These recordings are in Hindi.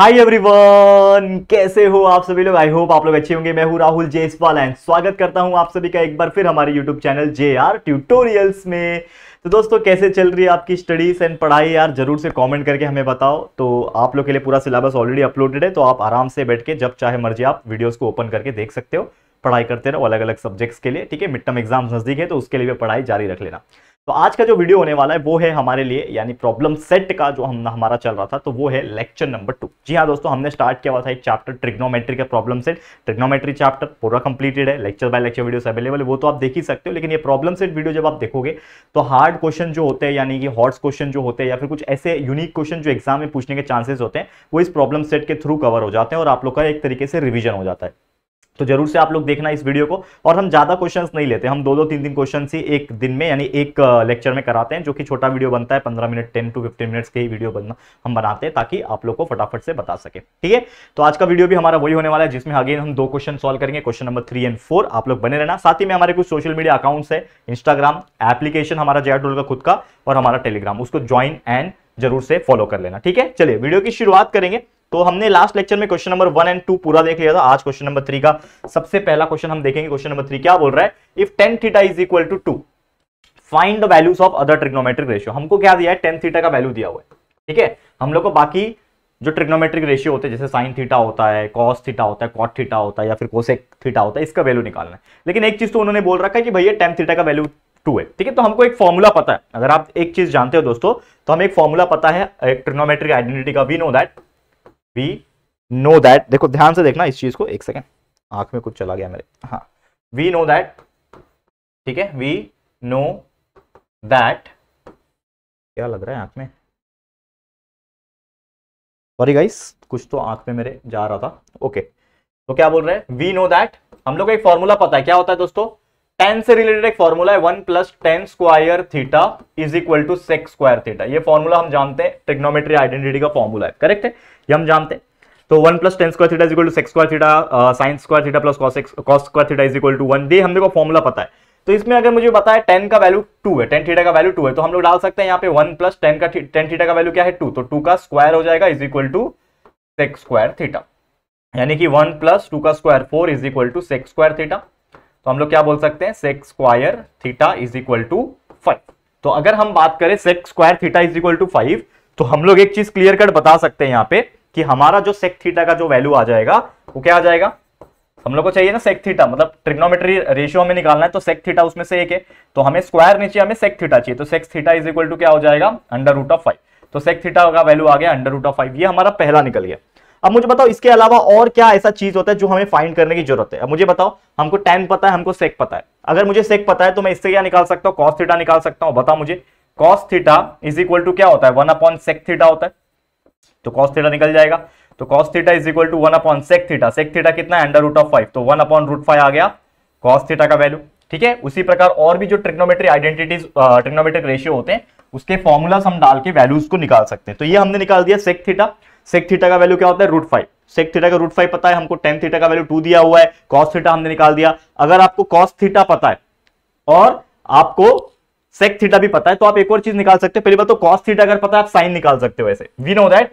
हाय एवरीवन कैसे हो आप सभी लोग आई होप आप लोग अच्छे होंगे मैं हूं राहुल जेसवाल एंड स्वागत करता हूं आप सभी का एक बार फिर हमारे YouTube channel J R tutorials में तो दोस्तों कैसे चल रही है आपकी स्टडीज एंड पढ़ाई यार जरूर से कमेंट करके हमें बताओ तो आप लोग के लिए पूरा सिलेबस ऑलरेडी अपलोडेड है तो आप आराम से बैठ के जब चाहे मर्जी आप वीडियोज़ को ओपन करके देख सकते हो पढ़ाई करते रहो अलग अलग सब्जेक्ट्स के लिए ठीक है मिड टर्म एग्जाम्स नज़दीक है तो उसके लिए भी पढ़ाई जारी रख लेना तो आज का जो वीडियो होने वाला है वो है हमारे लिए यानी प्रॉब्लम सेट का जो हम हमारा चल रहा था तो वो है लेक्चर नंबर टू जी हाँ दोस्तों हमने स्टार्ट किया हुआ था एक चैप्टर ट्रिग्नोमेट्री का प्रॉब्लम सेट ट्रिग्नोमेट्री चैप्टर पूरा कंप्लीटेड है lecture by lecture videos available है वो तो आप देख ही सकते हो लेकिन ये प्रॉब्लम सेट वीडियो जब आप देखोगे तो हार्ड क्वेश्चन जो होते हैं यानी कि हॉट्स क्वेश्चन जो होते हैं या फिर कुछ ऐसे यूनिक क्वेश्चन जो एग्जाम में पूछने के चांसेस होते हैं वो इस प्रॉब्लम सेट के थ्रू कवर हो जाते हैं और आप लोग का एक तरीके से रिविजन हो जाता है तो जरूर से आप लोग देखना इस वीडियो को और हम ज़्यादा क्वेश्चंस नहीं लेते हम दो दो तीन तीन क्वेश्चन ही एक दिन में यानी एक लेक्चर में कराते हैं जो कि छोटा वीडियो बनता है पंद्रह minute ten to fifteen minutes के ही वीडियो बनना हम बनाते हैं ताकि आप लोग को फटाफट से बता सके ठीक है तो आज का वीडियो भी हमारा वही होने वाला है जिसमें अगेन हम दो क्वेश्चन सॉल्व करेंगे question number three and four आप लोग बने रहना साथ ही में हमारे कुछ सोशल मीडिया अकाउंट्स है इंस्टाग्राम एप्लीकेशन हमारा डोल का खुद का और हमारा टेलीग्राम उसको ज्वाइन एंड जरूर से फॉलो कर लेना ठीक है चलिए वीडियो की शुरुआत करेंगे तो हमने लास्ट लेक्चर में question number one and two पूरा देख लिया था आज क्वेश्चन नंबर थ्री का सबसे पहला क्वेश्चन हम देखेंगे क्वेश्चन नंबर थ्री क्या बोल रहा है if tan theta is equal to two find the values of other trigonometric ratio हमको क्या दिया है टेन थीटा का वैल्यू दिया हुआ है ठीक है हम लोग को बाकी जो ट्रिग्नोमेट्रिक रेशियो होते हैं जैसे साइन थीटा होता है कॉस थीटा होता है कॉट थीटा होता है या फिर कोसेक थीटा होता है इसका वैल्यू निकालना है लेकिन एक चीज तो उन्होंने बोल रखा है कि भैया टेन थीटा का वैल्यू टू है ठीक है तो हमको एक फॉर्मूला पता है अगर आप एक चीज जानते हो दोस्तों तो हमें एक फॉर्मूला पता है एक ट्रिग्नोमेट्रिक आइडेंटिटी का we know that we know that देखो ध्यान से देखना इस चीज को एक सेकेंड आंख में कुछ चला गया मेरे हाँ वी नो दैट ठीक है वी नो दैट क्या लग रहा है आंख में सॉरी गाइस कुछ तो आंख में मेरे जा रहा था ओके okay. तो क्या बोल रहे हैं वी नो दैट हम लोग का एक फॉर्मूला पता है क्या होता है दोस्तों टेन से रिलेटेड एक फॉर्मूला है one plus tan square theta is equal to sec square theta ये फॉर्मूला हम जानते हैं टेक्नोमेट्री आइडेंटिटी का फॉर्मूला है करेक्ट है ये हम जानते हैं तो one plus tan square theta is equal to sec square theta sine square theta plus cos square theta is equal to one ये हमने को फॉर्मूला पता है तो इसमें अगर मुझे बताया टेन का वैल्यू टू है टेन थीटा का वैल्यू टू है तो हम लोग डाल सकते हैं यहाँ पे वन प्लस टेन का टेन थीटा का वैल्यू क्या है टू तो टू का स्क्वायर हो जाएगा is equal to sec square theta यानी कि वन प्लस टू का square four is equal to sec square theta तो हम लोग क्या बोल सकते हैं sec square theta is equal to five तो अगर हम बात करें sec square theta is equal to five तो हम लोग एक चीज क्लियर कट बता सकते हैं यहाँ पे कि हमारा जो सेक थीटा का जो वैल्यू आ जाएगा वो क्या आ जाएगा हम लोग को चाहिए ना सेक थीटा मतलब ट्रिग्नोमेट्री रेशियो हमें निकालना है तो सेक थीटा उसमें से एक है तो हमें स्क्वायर नीचे हमें सेक थीटा चाहिए तो sec theta is equal to क्या हो जाएगा अंडर रूट ऑफ फाइव तो सेक थीटा का वैल्यू आ गया अंडर रूट ऑफ फाइव ये हमारा पहला निकल गया अब मुझे बताओ इसके अलावा और क्या ऐसा चीज होता है जो हमें फाइंड करने की जरूरत है अब मुझे बताओ हमको टेन पता है हमको सेक पता है अगर मुझे सेक पता है तो मैं इससे क्या निकाल सकता हूँ कॉस्थीटा निकाल सकता हूँ बताओ मुझे कॉस्थीटा इज इक्वल टू क्या होता है वन अपॉन सेक थीटा होता है तो कॉस थीटा निकल जाएगा तो cos theta is equal to one upon sec theta sec theta कितना है अंडर रूट ऑफ फाइव तो वन अपॉन रूट फाइव आ गया कॉस थीटा का वैल्यू ठीक है उसी प्रकार और भी जो ट्रिग्नोमेट्री आइडेंटिटीज ट्रिग्नोमेट्रिक रेशियो होते हैं उसके फॉर्मूलाज हम डाल के वैल्यूज को निकाल सकते हैं तो ये हमने निकाल दिया सेक थीटा सेक थीटा का वैल्यू क्या होता है रूट फाइव सेक थीटा का रूट फाइव पता है हमको टेन थीटा का वैल्यू टू दिया हुआ है कॉस थीटा हमने निकाल दिया अगर आपको कॉस थीटा पता है और आपको सेक थीटा भी पता है तो आप एक और चीज निकाल सकते हैं पहली बात तो कॉस थीटा अगर पता है आप साइन निकाल सकते हो ऐसे we know that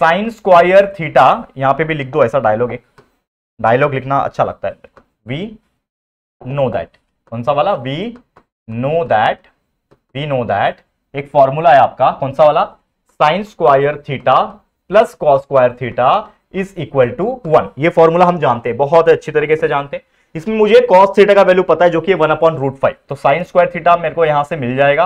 sine square theta यहां पे भी लिख दो ऐसा डायलॉग एक डायलॉग लिखना अच्छा लगता है वी नो दैट कौन सा वाला we know that we know that एक फॉर्मूला है आपका कौन सा वाला sine square theta plus cos square theta is equal to one ये फॉर्मूला हम जानते हैं बहुत अच्छी तरीके से जानते हैं इसमें मुझे कॉस थीटा का वैल्यू पता है जो कि वन अपॉन रूट फाइव तो साइन स्क्वायर थीटा मेरे को यहां से मिल जाएगा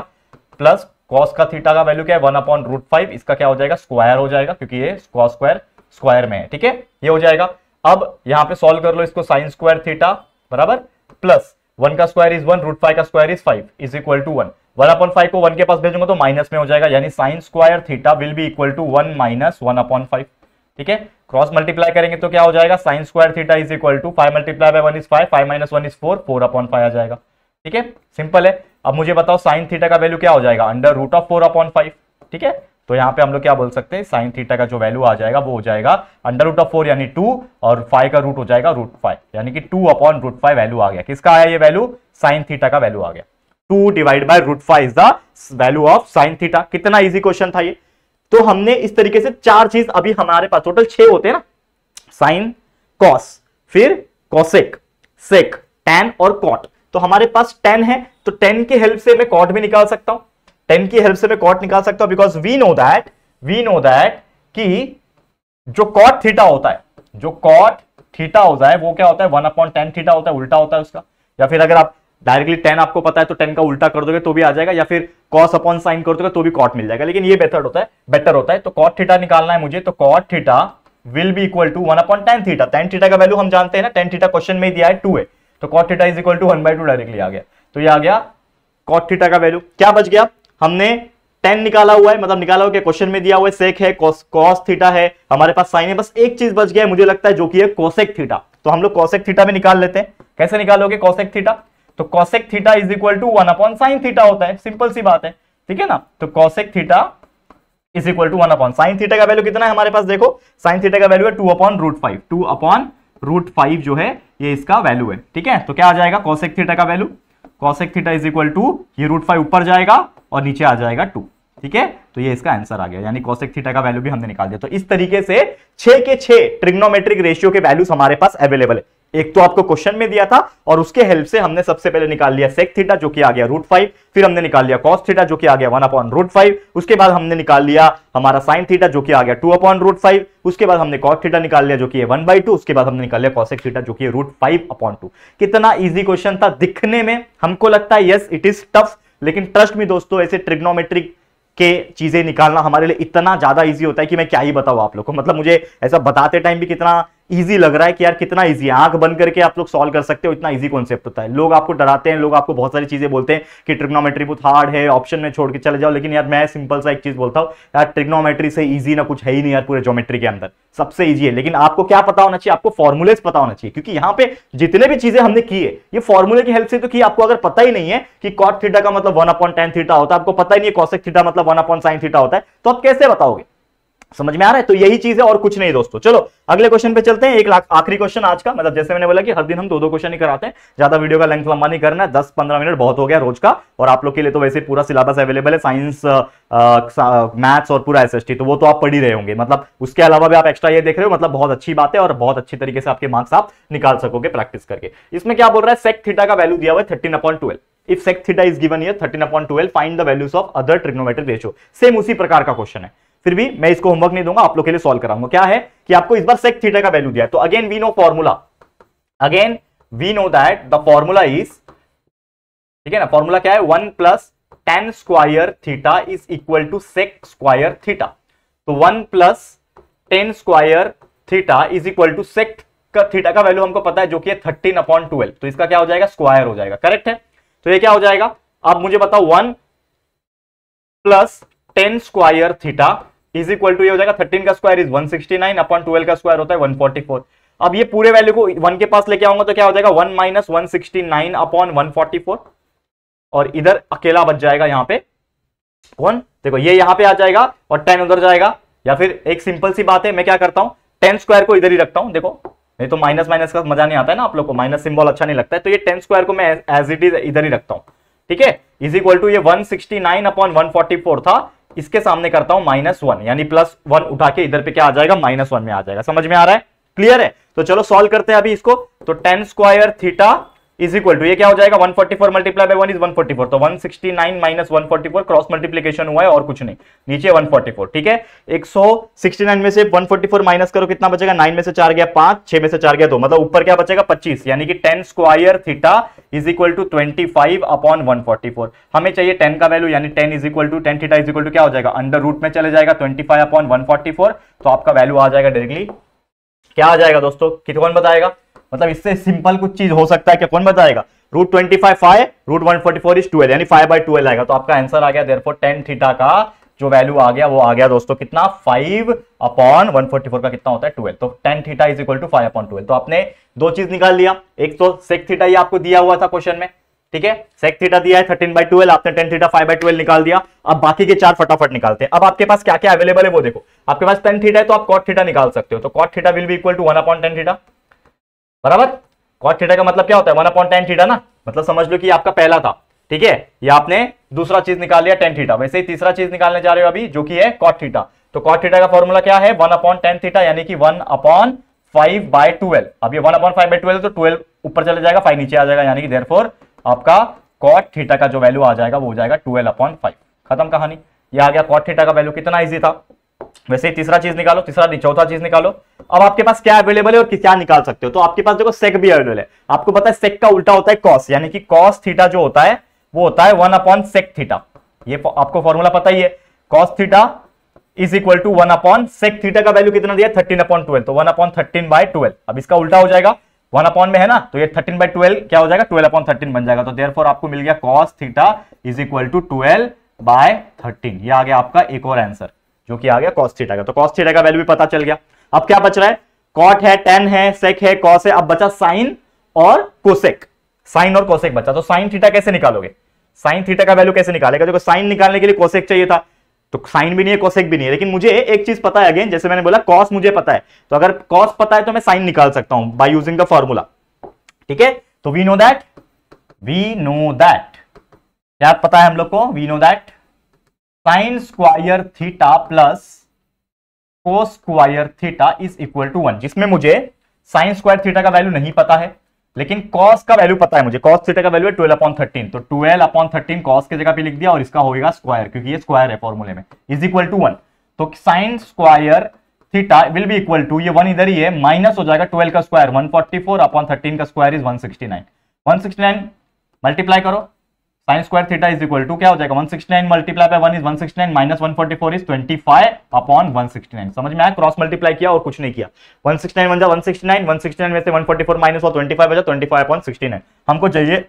प्लस कॉस का थीटा का वैल्यू क्या है वन अपॉन रूट फाइव इसका क्या हो जाएगा स्क्वायर हो जाएगा क्योंकि ये कॉस स्क्वायर स्क्वायर में है ठीक है ये हो जाएगा अब यहां पे सॉल्व कर लो इसको साइन स्क्वायर थीटा बराबर प्लस वन का square is one root five का square is five is equal to one one upon five को वन के पास भेजूंगा तो माइनस में हो जाएगा यानी sine square theta will be equal to one minus one upon five ठीक है क्रॉस मल्टीप्लाई करेंगे तो क्या हो जाएगा sine square theta is equal to five multiply by one is five five minus one is four four upon five आ जाएगा ठीक है सिंपल है अब मुझे बताओ साइन थीटा का वैल्यू क्या हो जाएगा under root of four upon five ठीक है तो यहाँ पे हम लोग क्या बोल सकते हैं साइन थीटा का जो वैल्यू आ जाएगा वो हो जाएगा अंडर रूट ऑफ फोर यानी टू और फाइव का रूट हो जाएगा रूट फाइव यानी कि two upon root five value आ गया किसका आया ये वैल्यू साइन थीटा का वैल्यू आ गया two divide by root five is the value of sine theta कितना इजी क्वेश्चन था ये तो हमने इस तरीके से चार चीज अभी हमारे पास टोटल छह होते हैं ना साइन कॉस फिर कॉसेक सेक टेन और कॉट तो हमारे पास टेन है तो टेन की हेल्प से मैं कॉट भी निकाल सकता हूं टेन की हेल्प से मैं कॉट निकाल सकता हूं because we know that we know that कि जो कॉट थीटा होता है जो कॉट थीटा होता है वो क्या होता है वन अपॉइंट टेन थीटा होता है उल्टा होता है उसका या फिर अगर आप डायरेक्टली टेन आपको पता है तो टेन का उल्टा कर दोगे तो भी आ जाएगा या फिर कॉस अपॉन साइन कर दोगे तो भी कॉट मिल जाएगा लेकिन ये बेटर होता है बेटर होता है तो कॉट थीटा निकालना है मुझे तो cot theta will be equal to one upon tan theta tan theta का वैल्यू हम जानते हैं ना टेन थीटा क्वेश्चन में दिया है टू है तो cot theta is equal to one by two directly आ गया तो ये आ गया कॉट थीटा का वैल्यू क्या बच गया हमने टेन निकाला हुआ है मतलब निकाला हुआ क्वेश्चन में दिया हुआ है सेक है कॉस थीटा है हमारे पास साइन है बस एक चीज बच गया है मुझे लगता है जो कि है कोसेक थीटा तो हम लोग कॉसेक थीटा में निकाल लेते हैं कैसे निकालोगे कॉसेक थीटा तो cosec theta is equal to one upon sine theta होता है सिंपल सी बात है ठीक है ना तो cosec theta is equal to one upon sine theta का वैल्यू कितना है हमारे पास देखो साइन थीटा का वैल्यू है two upon root five two upon root five जो है ये इसका वैल्यू है ठीक है तो क्या आ जाएगा कॉसेक थीटा का value cosec theta is equal to ये रूट फाइव ऊपर जाएगा और नीचे आ जाएगा टू ठीक है तो ये इसका आंसर आ गया यानी कॉसेक थीटा का वैल्यू भी हमने निकाल दिया तो इस तरीके से छे के छे ट्रिग्नोमेट्रिक रेशियो के वैल्यूज हमारे पास अवेलेबल है एक तो आपको क्वेश्चन में दिया था और उसके हेल्प से हमने सबसे पहले निकाल लिया सेक थीटा जो कि आ गया रूट फाइव फिर हमने निकाल लिया कॉस थीटा जो कि आ गया वन अपॉन रूट फाइव उसके बाद हमने निकाल लिया हमारा साइन थीटा जो कि आ गया टू अपॉन रूट फाइव उसके बाद हमने कॉस थीटा निकाल लिया जो कि वन बाई टू उसके बाद हमने निकाल लिया कॉसेक थीटा जो कि रूट फाइव अपॉन टू कितना ईजी क्वेश्चन था दिखने में हमको लगता है येस इट इज टफ लेकिन ट्रस्ट में दोस्तों ऐसे ट्रिग्नोमेट्रिक के चीजें निकालना हमारे लिए इतना ज्यादा इजी होता है कि मैं क्या ही बताऊं आप लोग को मतलब मुझे ऐसा बताते टाइम भी कितना इजी लग रहा है कि यार कितना ईजी है आंख बंद करके आप लोग सॉल्व कर सकते हो इतना ईजी कॉन्सेप्ट होता है लोग आपको डराते हैं लोग आपको बहुत सारी चीजें बोलते हैं कि ट्रिग्नोमेट्री बहुत हार्ड है ऑप्शन में छोड़ के चले जाओ लेकिन यार मैं सिंपल सा एक चीज बोलता हूँ यार ट्रिग्नोमेट्री से ईजी ना कुछ है ही नहीं यार पूरे जोमेट्री के अंदर सबसे ईजी है लेकिन आपको क्या पता होना चाहिए आपको फॉर्मुलेज पता होना चाहिए क्योंकि यहाँ पे जितने भी चीजें हमने की है ये फॉर्मुले की हेल्प से तो की आपको अगर पता ही नहीं है कि कॉट थीटा का मतलब वन अपॉइंट टेन थीटा होता है आपको पता ही नहीं है कॉसेक थीटा मतलब वन अपॉइंट साइन थीटा होता है तो आप कैसे बताओगे समझ में आ रहा है तो यही चीज है और कुछ नहीं दोस्तों चलो अगले क्वेश्चन पे चलते हैं एक आखिरी क्वेश्चन आज का मतलब जैसे मैंने बोला कि हर दिन हम दो दो क्वेश्चन ही कराते हैं ज्यादा वीडियो का लेंथ लंबा नहीं करना है दस पंद्रह मिनट बहुत हो गया रोज का और आप लोग के लिए तो वैसे पूरा सिलेबस अवेलेबल है साइंस मैथ्स और पूरा एस तो वो तो आप पढ़ ही रहे होंगे मतलब उसके अलावा भी आप एक्स्ट्रा ये देख रहे हो मतलब बहुत अच्छी बात है और बहुत अच्छी तरीके से आपके मार्क्स आप निकाल सकोगे प्रैक्टिस करके इसमें क्या बोल रहा है सेक्ट थीटा का वैल्यू दिया हुआ है thirteen upon twelve if sec theta is given as thirteen upon twelve find the values of other trigonometric ratio same उसी प्रकार का क्वेश्चन है फिर भी मैं इसको होमवर्क नहीं दूंगा आप लोग के लिए सॉल्व कराऊंगा क्या है कि आपको इस बार सेक थीटा का वैल्यू दिया है तो again we know formula again we know that the formula is ठीक है ना फॉर्मूला क्या है one plus tan square theta is equal to sec square theta तो one plus tan square theta is equal to sec का थीटा का वैल्यू हमको पता है जो कि थर्टीन अपॉन ट्वेल्व तो इसका क्या हो जाएगा स्क्वायर हो जाएगा करेक्ट है तो ये क्या हो जाएगा आप मुझे बताओ one plus tan square theta is equal to ये हो जाएगा थर्टीन का square is one sixty nine upon twelve का स्क्वायर होता है वन फोर्टी फोर अब ये पूरे वैल्यू को वन के पास लेके आऊंगा तो क्या हो जाएगा one minus one sixty nine upon one forty four और इधर अकेला बच जाएगा यहाँ पे कौन देखो ये यहाँ पे आ जाएगा और टेन उधर जाएगा या फिर एक सिंपल सी बात है मैं क्या करता हूँ टेन स्क्वायर को इधर ही रखता हूँ देखो नहीं तो माइनस माइनस का मजा नहीं आता है ना आप लोग को माइनस सिंबल अच्छा नहीं लगता है तो ये टेन स्क्वायर को मैं एज इट इज इधर ही रखता हूँ ठीक है इज इक्वल टू ये 169 अपॉन 144 था इसके सामने करता हूं माइनस वन यानी प्लस वन उठा के इधर पे क्या आ जाएगा माइनस वन में आ जाएगा समझ में आ रहा है क्लियर है तो चलो सॉल्व करते हैं अभी इसको तो tan square theta is equal to ये क्या हो जाएगा 144 forty four multiply by one is four तो 169 sixty nine minus one cross multiplication हुआ है और कुछ नहीं नीचे 144 ठीक है 169 में से 144 माइनस करो कितना बचेगा 9 में से चार गया पांच छह में से चार गया दो मतलब ऊपर क्या बचेगा 25 यानी कि 10 square theta is equal to twenty five upon one हमें चाहिए टेन का वैल्यू यानी tan is equal to tan theta is equal to क्या हो जाएगा अंडर रूट में चले जाएगा ट्वेंटी फाइव अपॉन वन तो आपका वैल्यू आ जाएगा डायरेक्टली क्या आ जाएगा दोस्तों कितवन बताएगा मतलब इससे सिंपल कुछ चीज हो सकता है क्या कौन बताएगा root twenty five five root one forty four is twelve यानी फाइव बाई ट्वेल्व आएगा तो आपका आंसर आ गया देर फोर टेन थीटा का जो वैल्यू आ गया वो आ गया दोस्तों कितना five upon one forty four का कितना होता है ट्वेल्व तो tan theta is equal to five upon twelve तो आपने दो चीज निकाल लिया एक तो सेक थीटा ये आपको दिया हुआ था क्वेश्चन में ठीक है सेक थीटा दिया है थर्टीन बाई ट्वेल्व आपने tan theta five by twelve निकाल दिया अब बाकी के चार फटाफट निकालते हैं अब आपके पास क्या क्या अवेलेबल है वो देखो आपके पास टेन थीटा है तो आप कॉट थीटा निकाल सकते हो तो कॉट थीटा विल भी equal to one upon tan theta बराबर कॉट थीटा का मतलब क्या होता है वन अपॉन टेन थीटा ना मतलब समझ लो कि आपका पहला था ठीक है ये आपने दूसरा चीज निकाल लिया टेन थीटा वैसे ही तीसरा चीज निकालने जा रहे हो अभी जो कि है कॉट थीटा तो कॉट थीटा का फॉर्मूला क्या है वन अपॉन टेन थीटा यानी कि one upon five by twelve अब ये one upon five by twelve तो ट्वेल्व ऊपर चले जाएगा फाइव नीचे आ जाएगा यानी कि देर आपका कॉट थीटा का जो वैल्यू आ जाएगा वो हो जाएगा ट्वेल्व अपॉन फाइव खत्म कहानी ये आ गया कॉट थीटा का वैल्यू कितना ईजी था वैसे तीसरा चीज निकालो तीसरा नहीं चौथा चीज निकालो अब आपके पास क्या अवेलेबल है और क्या निकाल सकते हो तो आपके पास देखो सेक भी अवेलेबल है आपको पता है सेक का उल्टा होता है कॉस यानी कि कॉस थीटा जो होता है वो होता है वन अपॉन सेक थीटा ये आपको फॉर्मूला पता ही है cos theta is equal to one upon sec theta का वैल्यू कितना दिया थर्टीन अपॉन ट्वेल्व तो one upon thirteen by twelve अब इसका उल्टा हो जाएगा वन अपॉन में है ना तो ये थर्टीन बाई ट्वेल्व क्या हो जाएगा ट्वेल्व अपॉन थर्टीन बन जाएगा तो देर आपको मिल गया cos theta is equal to twelve by thirteen ये आ गया आपका एक और आंसर जो कि आ गया कॉस थीटा का तो कॉस थीटा का वैल्यू भी पता चल गया अब क्या बच रहा है कॉट है टेन है सेक है कॉस है अब बचा साइन और कोसेक साइन और कोसेक बचा तो साइन थीटा कैसे निकालोगे साइन थीटा का वैल्यू कैसे निकालेगा देखो साइन निकालने के लिए कोसेक चाहिए था तो साइन भी नहीं है कोसेक भी नहीं है लेकिन मुझे एक चीज पता है अगेन जैसे मैंने बोला कॉस मुझे पता है तो अगर कॉस पता है तो मैं साइन निकाल सकता हूं बाय यूजिंग द फॉर्मूला ठीक है तो we know that we know that क्या पता है हम लोग को we know that sine square theta plus cos square theta is equal to one जिसमें मुझे साइन स्क्वायर थीटा का वैल्यू नहीं पता है लेकिन कॉस का वैल्यू पता है मुझे कॉस थीटा का वैल्यू है ट्वेल्व अपॉन थर्टीन तो ट्वेल्व अपॉन थर्टीन कॉस की जगह पे लिख दिया और इसका होगा स्क्वायर क्योंकि ये स्क्वायर है फॉर्मूले में इज इक्वल टू वन तो sine square theta will be equal to ये वन इधर ही है माइनस हो जाएगा ट्वेल्व का square one forty four upon thirteen का square is one sixty nine one sixty nine multiply करो sine square theta is equal to क्या हो जाएगा nine multiply by one is nine minus four is five upon nine समझ में आया क्रॉस मल्टीप्लाई किया और कुछ नहीं किया नाइन वन जा 169 169 में से फोर माइनस हुआ बजा ट्वेंटी फाइव अपॉन नाइन हमको चाहिए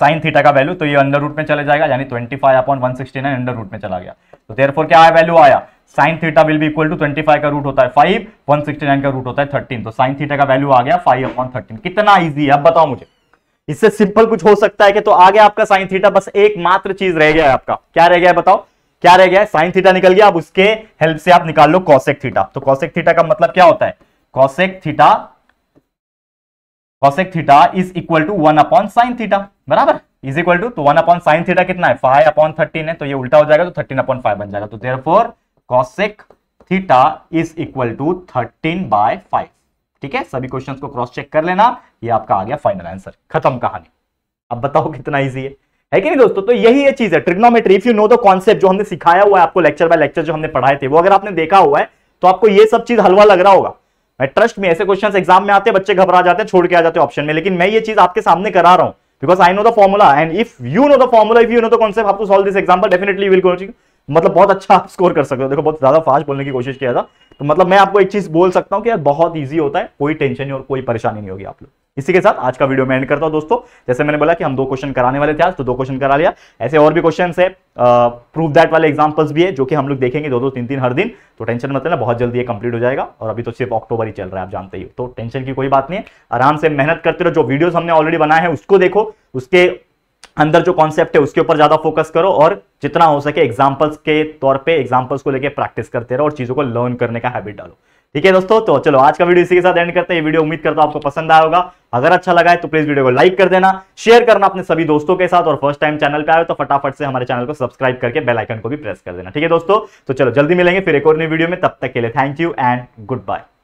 साइन थीटा का वैल्यू तो ये अंडर रूट में चले जाएगा यानी five upon nine under root में चला गया तो देयरफॉर क्या आया वैल्यू आया साइन थीटा विल भी इक्वल टू फाइव का रूट होता है सिक्सटी नाइन का रूट होता है थर्टीन तो साइन थीटा का वैल्यू आ गया फाइव अपॉन थर्टीन कितना ईजी है अब बताओ मुझे इससे सिंपल कुछ हो सकता है कि तो आ गया आपका साइन थीटा बस एकमात्र चीज रह गया है आपका क्या रह गया है बताओ क्या रह गया है साइन थीटा निकल गया अब उसके हेल्प से आप निकाल लो कॉसेक थीटा तो कॉसेक थीटा का मतलब क्या होता है cosec theta cosec theta is equal to one upon sine theta बराबर इज इक्वल टू तो वन अपॉन साइन थीटा कितना है फाइव अपॉन थर्टीन है तो ये उल्टा हो जाएगा तो थर्टीन अपॉन फाइव बन जाएगा तो therefore cosec theta is equal to thirteen by five ठीक है सभी क्वेश्चन को क्रॉस चेक कर लेना ये आपका आ गया फाइनल आंसर खत्म कहानी अब बताओ कितना ईजी है है कि नहीं दोस्तों तो यही ये चीज है trigonometry if you know the concept जो हमने सिखाया हुआ है आपको लेक्चर बाय लेक्चर जो हमने पढ़ाए थे वो अगर आपने देखा हुआ है तो आपको ये सब चीज हलवा लग रहा होगा मैं ट्रस्ट में ऐसे क्वेश्चन एग्जाम में आते बच्चे घबरा जाते हैं छोड़ के आ जाते हैं ऑप्शन में लेकिन मैं ये चीज आपके सामने करा रहा हूँ because I know the formula and if you know the formula if you know the concept आपको solve this example definitely will मतलब बहुत अच्छा आप स्कोर कर सकते हो देखो बहुत ज्यादा फास्ट बोलने की कोशिश किया था तो मतलब मैं आपको एक चीज बोल सकता हूं कि यार बहुत ईजी होता है कोई टेंशन नहीं और कोई परेशानी नहीं होगी आप लोग इसी के साथ आज का वीडियो मैं एंड करता हूं दोस्तों जैसे मैंने बोला कि हम दो क्वेश्चन कराने वाले थे आज तो दो क्वेश्चन करा लिया ऐसे और भी क्वेश्चन है प्रूफ दैट वाले एग्जाम्पल्स भी है जो कि हम लोग देखेंगे दो दो तीन तीन हर दिन तो टेंशन मतलब बहुत जल्दी ये कंप्लीट हो जाएगा और अभी तो सिर्फ अक्टूबर ही चल रहा है आप जानते ही तो टेंशन की कोई बात नहीं है आराम से मेहनत करते रहो जो वीडियोज हमने ऑलरेडी बनाए हैं उसको देखो उसके अंदर जो कॉन्सेप्ट है उसके ऊपर ज्यादा फोकस करो और जितना हो सके एग्जाम्पल्स के तौर पे एग्जाम्पल्स को लेके प्रैक्टिस करते रहो और चीजों को लर्न करने का हैबिट डालो ठीक है दोस्तों तो चलो आज का वीडियो इसी के साथ एंड करते हैं वीडियो उम्मीद करता हूं आपको पसंद आया होगा अगर अच्छा लगा है तो प्लीज वीडियो को लाइक कर देना शेयर करना अपने सभी दोस्तों के साथ और फर्स्ट टाइम चैनल पे आए तो फटाफट से हमारे चैनल को सब्सक्राइब करके बेल आइकन को भी प्रेस कर देना ठीक है दोस्तों तो चलो जल्दी मिलेंगे फिर एक और नई वीडियो में तब तक के लिए thank you and good bye